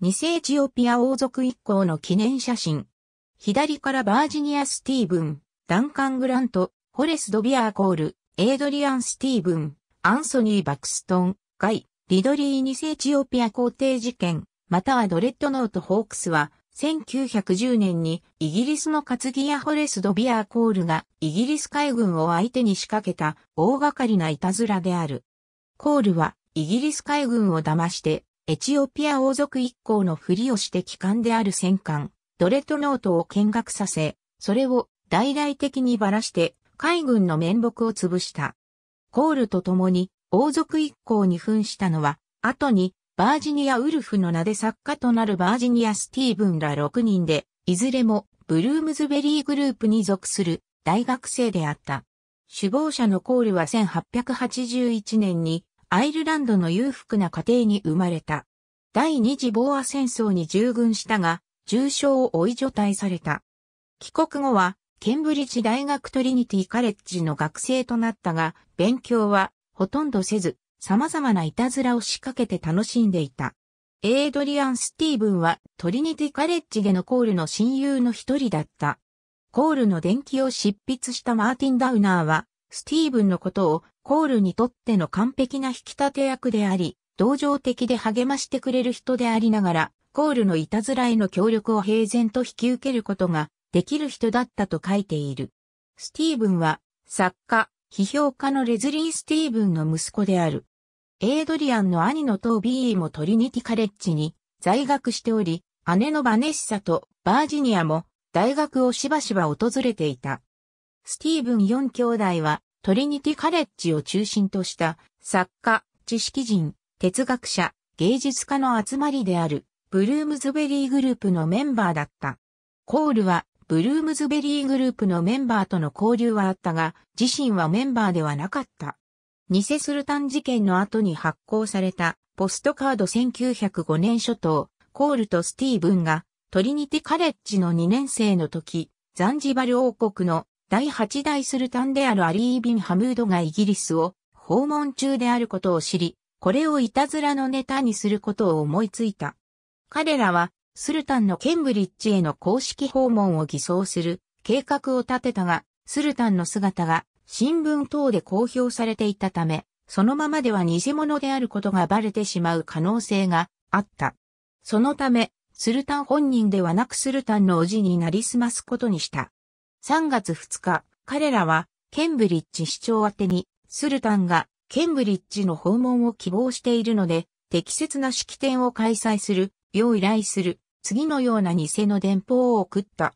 二エチオピア王族一行の記念写真。左からバージニア・スティーブン、ダンカン・グラント、ホレス・ドビアー・コール、エイドリアン・スティーブン、アンソニー・バクストン、ガイ、リドリー・二世エチオピア皇帝事件、またはドレッドノート・ホークスは、1910年にイギリスの担ぎ屋ホレス・ドビアー・コールがイギリス海軍を相手に仕掛けた大掛かりないたずらである。コールはイギリス海軍を騙してエチオピア王族一行のふりをして帰還である戦艦、ドレトノートを見学させ、それを大々的にばらして海軍の面目を潰した。コールと共に王族一行に扮したのは、後にバージニア・ウルフの名で作家となるバージニア・スティーブンら6人で、いずれもブルームズベリーグループに属する大学生であった。首謀者のコールは1881年にアイルランドの裕福な家庭に生まれた。第二次ボア戦争に従軍したが、重傷を追い除隊された。帰国後は、ケンブリッジ大学トリニティカレッジの学生となったが、勉強はほとんどせず、様々ないたずらを仕掛けて楽しんでいた。エイドリアン・スティーブンはトリニティカレッジでのコールの親友の一人だった。コールの伝記を執筆したマーティン・ダウナーは、スティーブンのことをコールにとっての完璧な引き立て役であり、同情的で励ましてくれる人でありながら、コールのいたずらへの協力を平然と引き受けることができる人だったと書いている。スティーブンは、作家、批評家のレズリー・スティーブンの息子である。エイドリアンの兄のトービーもトリニティカレッジに在学しており、姉のバネッサとバージニアも大学をしばしば訪れていた。スティーブン4兄弟はトリニティカレッジを中心とした作家、知識人、哲学者、芸術家の集まりであるブルームズベリーグループのメンバーだった。コールはブルームズベリーグループのメンバーとの交流はあったが、自身はメンバーではなかった。ニセスルタン事件の後に発行されたポストカード1905年初頭、コールとスティーブンがトリニティカレッジの2年生の時、ザンジバル王国の第8代スルタンであるアリー・ビン・ハムードがイギリスを訪問中であることを知り、これをいたずらのネタにすることを思いついた。彼らは、スルタンのケンブリッジへの公式訪問を偽装する計画を立てたが、スルタンの姿が新聞等で公表されていたため、そのままでは偽物であることがバレてしまう可能性があった。そのため、スルタン本人ではなくスルタンの叔父になりすますことにした。3月2日、彼らは、ケンブリッジ市長宛に、スルタンが、ケンブリッジの訪問を希望しているので、適切な式典を開催する、よう依頼する、次のような偽の電報を送った。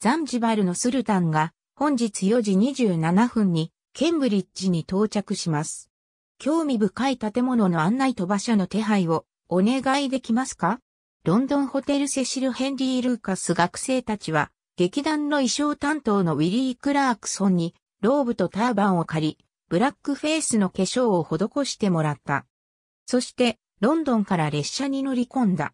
ザンジバルのスルタンが、本日4時27分に、ケンブリッジに到着します。興味深い建物の案内と馬車の手配をお願いできますかロンドンホテルセシル・ヘンリー・ルーカス学生たちは劇団の衣装担当のウィリー・クラークソンに、ローブとターバンを借り、ブラックフェイスの化粧を施してもらった。そして、ロンドンから列車に乗り込んだ。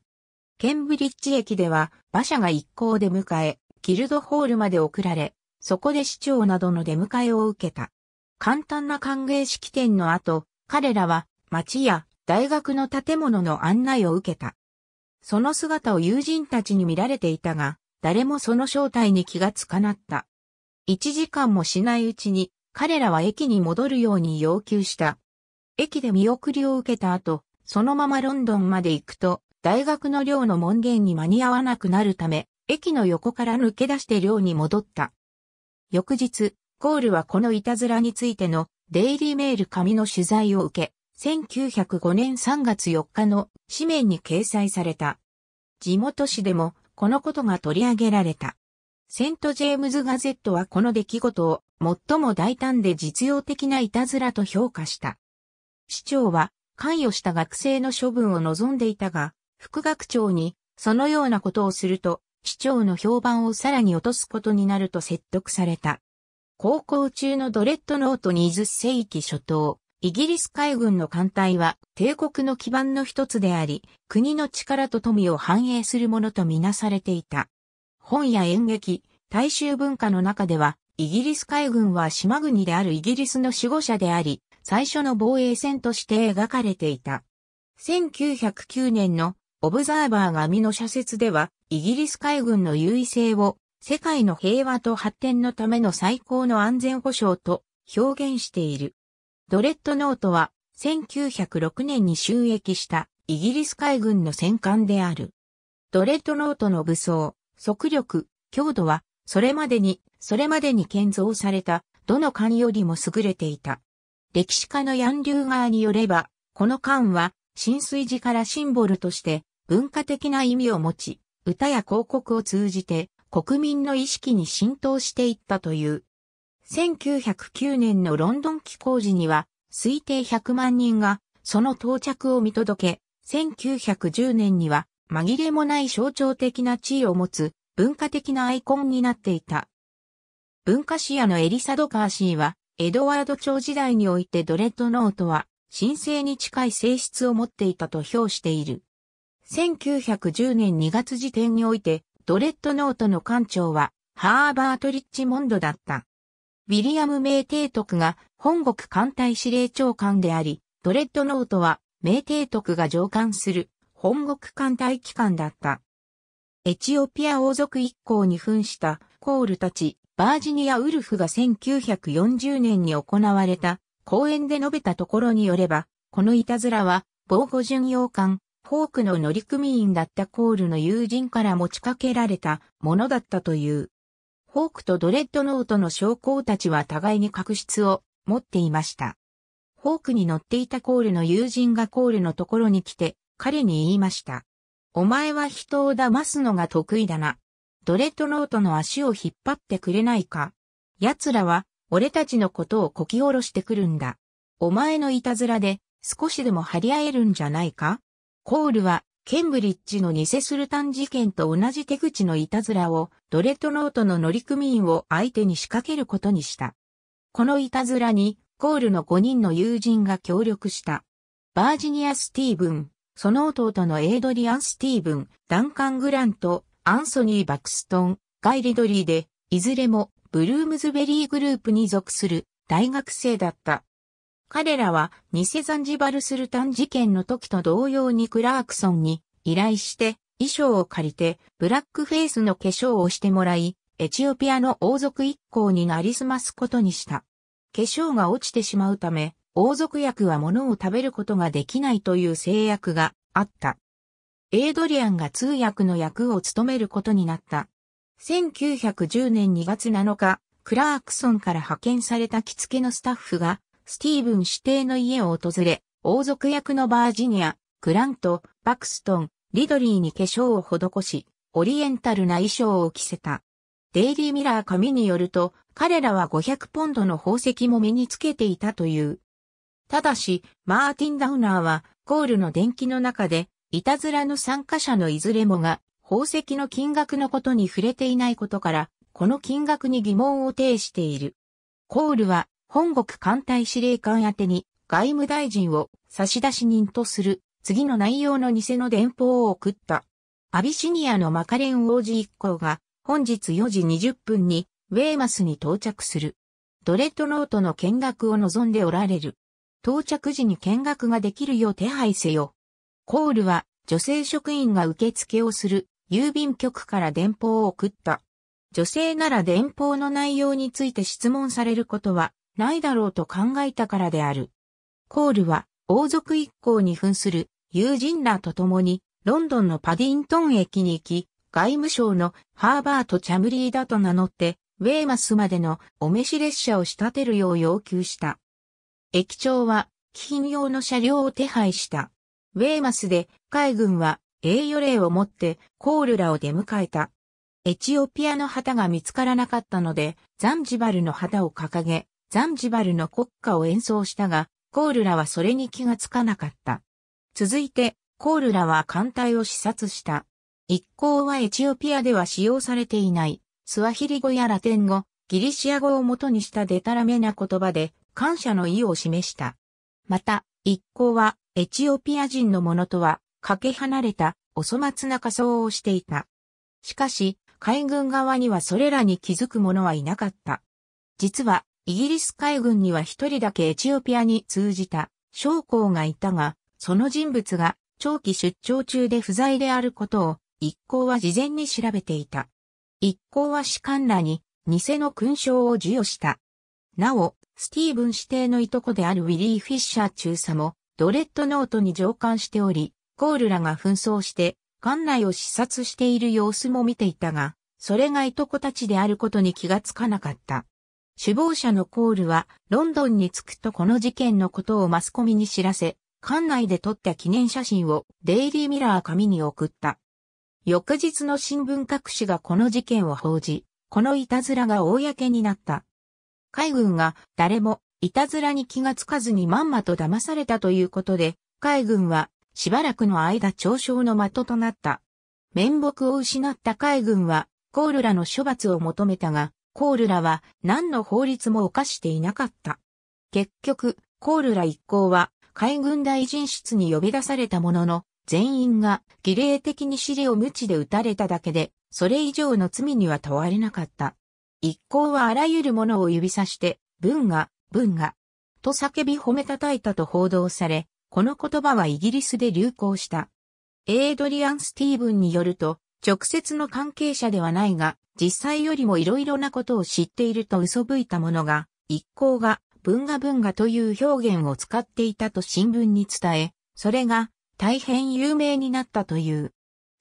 ケンブリッジ駅では、馬車が一行で迎え、ギルドホールまで送られ、そこで市長などの出迎えを受けた。簡単な歓迎式典の後、彼らは町や大学の建物の案内を受けた。その姿を友人たちに見られていたが、誰もその正体に気がつかなった。一時間もしないうちに、彼らは駅に戻るように要求した。駅で見送りを受けた後、そのままロンドンまで行くと、大学の寮の門限に間に合わなくなるため、駅の横から抜け出して寮に戻った。翌日、コールはこのいたずらについてのデイリーメール紙の取材を受け、1905年3月4日の紙面に掲載された。地元紙でもこのことが取り上げられた。セント・ジェームズ・ガゼットはこの出来事を最も大胆で実用的ないたずらと評価した。市長は関与した学生の処分を望んでいたが、副学長にそのようなことをすると市長の評判をさらに落とすことになると説得された。高校中のドレッドノート20世紀初頭、イギリス海軍の艦隊は帝国の基盤の一つであり、国の力と富を反映するものとみなされていた。本や演劇、大衆文化の中では、イギリス海軍は島国であるイギリスの守護者であり、最初の防衛戦として描かれていた。1909年のオブザーバーが網の社説では、イギリス海軍の優位性を世界の平和と発展のための最高の安全保障と表現している。ドレッドノートは1906年に収益したイギリス海軍の戦艦である。ドレッドノートの武装、速力、強度はそれまでに、それまでに建造されたどの艦よりも優れていた。歴史家のヤン・リューガーによれば、この艦は浸水時からシンボルとして文化的な意味を持ち、歌や広告を通じて国民の意識に浸透していったという。1909年のロンドン寄港時には、推定100万人が、その到着を見届け、1910年には、紛れもない象徴的な地位を持つ、文化的なアイコンになっていた。文化史屋のエリサド・カーシーは、エドワード朝時代においてドレッドノートは、神聖に近い性質を持っていたと評している。1910年2月時点において、ドレッドノートの艦長は、ハーバート・リッチモンドだった。ウィリアム・メイ提督が本国艦隊司令長官であり、ドレッドノートはメイ提督が上官する本国艦隊機関だった。エチオピア王族一行に扮したコールたち、バージニア・ウルフが1940年に行われた講演で述べたところによれば、このいたずらは防護巡洋艦、フォークの乗組員だったコールの友人から持ちかけられたものだったという。ホークとドレッドノートの将校たちは互いに確執を持っていました。ホークに乗っていたコールの友人がコールのところに来て、彼に言いました。お前は人を騙すのが得意だな。ドレッドノートの足を引っ張ってくれないか。奴らは、俺たちのことをこき下ろしてくるんだ。お前のいたずらで、少しでも張り合えるんじゃないかコールは、ケンブリッジの偽スルタン事件と同じ手口のいたずらを、ドレッドノートの乗組員を相手に仕掛けることにした。このいたずらに、コールの5人の友人が協力した。バージニア・スティーブン、その弟のエイドリアン・スティーブン、ダンカン・グラント、アンソニー・バクストン、ガイ・リドリーで、いずれもブルームズベリーグループに属する大学生だった。彼らは偽ザンジバルスルタン事件の時と同様にクラークソンに依頼して衣装を借りてブラックフェイスの化粧をしてもらい、エチオピアの王族一行になりすますことにした。化粧が落ちてしまうため、王族薬は物を食べることができないという制約があった。エイドリアンが通訳の役を務めることになった。1910年2月7日、クラークソンから派遣された着付けのスタッフがスティーブン指定の家を訪れ、王族役のバージニア、クラント、バクストン、リドリーに化粧を施し、オリエンタルな衣装を着せた。デイリーミラー紙によると、彼らは500ポンドの宝石も身につけていたという。ただし、マーティン・ダウナーは、コールの伝記の中で、いたずらの参加者のいずれもが、宝石の金額のことに触れていないことから、この金額に疑問を呈している。コールは、本国艦隊司令官宛に外務大臣を差出人とする次の内容の偽の電報を送った。アビシニアのマカレン王子一行が本日4時20分にウェーマスに到着する。ドレッドノートの見学を望んでおられる。到着時に見学ができるよう手配せよ。コールは女性職員が受付をする郵便局から電報を送った。女性なら電報の内容について質問されることはないだろうと考えたからである。コールは王族一行に扮する友人らと共にロンドンのパディントン駅に行き、外務省のハーバート・チャムリーだと名乗って、ウェーマスまでのお召し列車を仕立てるよう要求した。駅長は、貴賓用の車両を手配した。ウェーマスで海軍は栄誉礼を持ってコールらを出迎えた。エチオピアの旗が見つからなかったので、ザンジバルの旗を掲げ、ザンジバルの国歌を演奏したが、コールラはそれに気がつかなかった。続いて、コールラは艦隊を視察した。一行はエチオピアでは使用されていない、スワヒリ語やラテン語、ギリシア語を元にしたデタラメな言葉で感謝の意を示した。また、一行はエチオピア人のものとはかけ離れたお粗末な仮装をしていた。しかし、海軍側にはそれらに気づく者はいなかった。実は、イギリス海軍には一人だけエチオピアに通じた将校がいたが、その人物が長期出張中で不在であることを一行は事前に調べていた。一行は士官らに偽の勲章を授与した。なお、スティーブン指定のいとこであるウィリー・フィッシャー中佐もドレッドノートに上官しており、コールらが紛争して艦内を視察している様子も見ていたが、それがいとこたちであることに気がつかなかった。首謀者のコールは、ロンドンに着くとこの事件のことをマスコミに知らせ、館内で撮った記念写真をデイリーミラー紙に送った。翌日の新聞各紙がこの事件を報じ、このいたずらが公になった。海軍が誰もいたずらに気がつかずにまんまと騙されたということで、海軍はしばらくの間嘲笑の的となった。面目を失った海軍は、コールらの処罰を求めたが、コールラは何の法律も犯していなかった。結局、コールラ一行は海軍大臣室に呼び出されたものの、全員が儀礼的に尻を無知で撃たれただけで、それ以上の罪には問われなかった。一行はあらゆるものを指さして、文が、文が、と叫び褒めたたいたと報道され、この言葉はイギリスで流行した。エイドリアン・スティーブンによると、直接の関係者ではないが、実際よりも色々なことを知っていると嘘吹いたものが、一行が文化文化という表現を使っていたと新聞に伝え、それが大変有名になったという。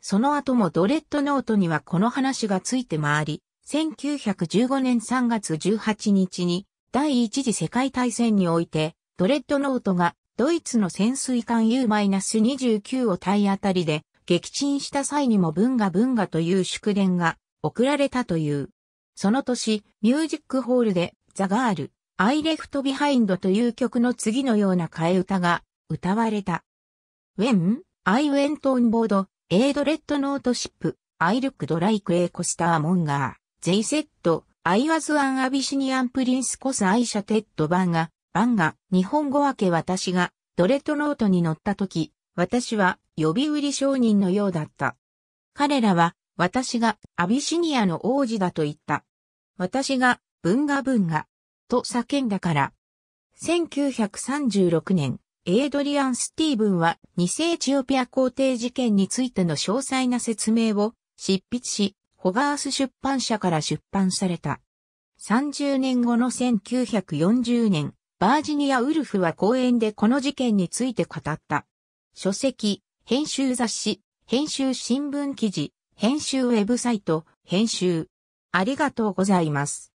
その後もドレッドノートにはこの話がついて回り、1915年3月18日に第一次世界大戦において、ドレッドノートがドイツの潜水艦 U-29 を体当たりで撃沈した際にも文が文がという祝電が送られたという。その年、ミュージックホールでザガール、I left behind という曲の次のような替え歌が歌われた。When I went on board, a dread note ship, I looked like a coaster monger, they said, I was an Abyssinian prince cause I shattered banga, banga, 日本語訳私がドレッドノートに乗った時、私は呼び売り商人のようだった。彼らは、私がアビシニアの王子だと言った。私が、文が文が、と叫んだから。1936年、エイドリアン・スティーブンは、二世チオピア皇帝事件についての詳細な説明を執筆し、ホガース出版社から出版された。30年後の1940年、バージニア・ウルフは講演でこの事件について語った。書籍、編集雑誌、編集新聞記事、編集ウェブサイト、編集。ありがとうございます。